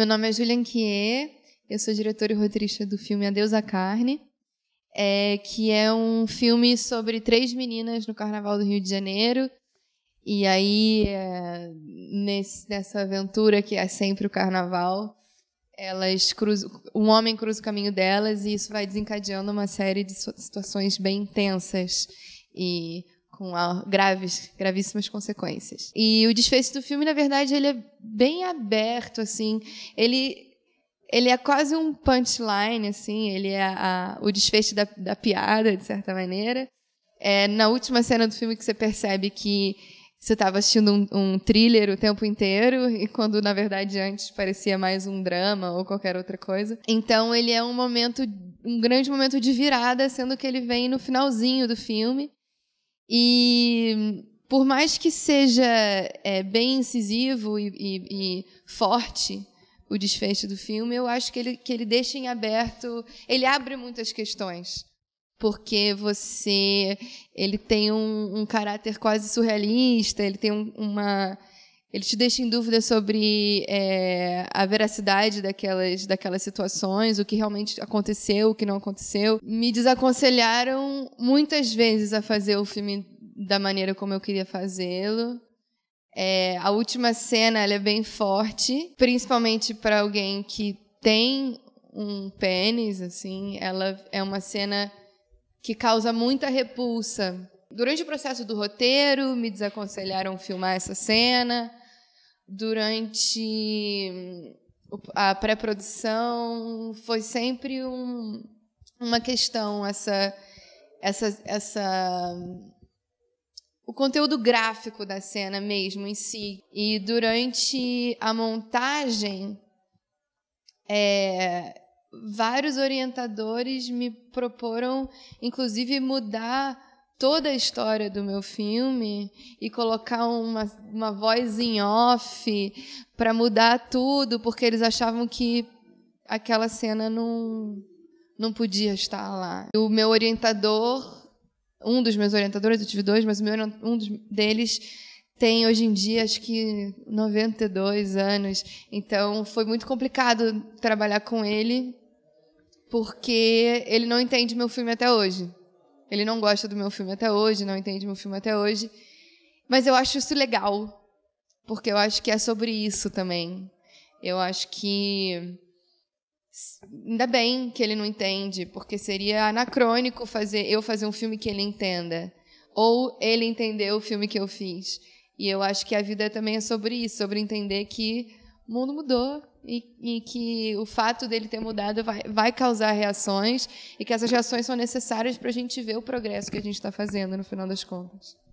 Meu nome é Julian Quier, eu sou diretora e roteirista do filme Adeus à Carne, é, que é um filme sobre três meninas no Carnaval do Rio de Janeiro. E aí, é, nesse, nessa aventura que é sempre o carnaval, elas cruzam, um homem cruza o caminho delas e isso vai desencadeando uma série de situações bem intensas. E com graves, gravíssimas consequências. E o desfecho do filme, na verdade, ele é bem aberto, assim. Ele ele é quase um punchline, assim. Ele é a, o desfecho da, da piada, de certa maneira. É na última cena do filme que você percebe que você estava assistindo um, um, thriller o tempo inteiro e quando na verdade antes parecia mais um drama ou qualquer outra coisa. Então ele é um momento, um grande momento de virada, sendo que ele vem no finalzinho do filme. E por mais que seja é, bem incisivo e, e, e, forte o desfecho do filme, eu acho que ele, que ele deixa em aberto, ele abre muitas questões. Porque você. Ele tem um, um caráter quase surrealista, ele tem um, uma ele te deixa em dúvida sobre é, a veracidade daquelas, daquelas situações, o que realmente aconteceu, o que não aconteceu. Me desaconselharam muitas vezes a fazer o filme da maneira como eu queria fazê-lo. É, a última cena é bem forte, principalmente para alguém que tem um pênis, assim, ela é uma cena que causa muita repulsa. Durante o processo do roteiro, me desaconselharam filmar essa cena durante a pré-produção, foi sempre um, uma questão essa essa essa o conteúdo gráfico da cena mesmo em si. E durante a montagem, é, vários orientadores me proporam, inclusive, mudar toda a história do meu filme e colocar uma, uma voz em off para mudar tudo, porque eles achavam que aquela cena não, não podia estar lá. O meu orientador, um dos meus orientadores, eu tive dois, mas meu, um deles tem hoje em dia acho que 92 anos, então foi muito complicado trabalhar com ele porque ele não entende meu filme até hoje. Ele não gosta do meu filme até hoje, não entende meu filme até hoje. Mas eu acho isso legal, porque eu acho que é sobre isso também. Eu acho que. Ainda bem que ele não entende, porque seria anacrônico fazer eu fazer um filme que ele entenda. Ou ele entender o filme que eu fiz. E eu acho que a vida também é sobre isso, sobre entender que o mundo mudou e, e, que o fato dele ter mudado vai, vai causar reações e que essas reações são necessárias para a gente ver o progresso que a gente está fazendo no final das contas.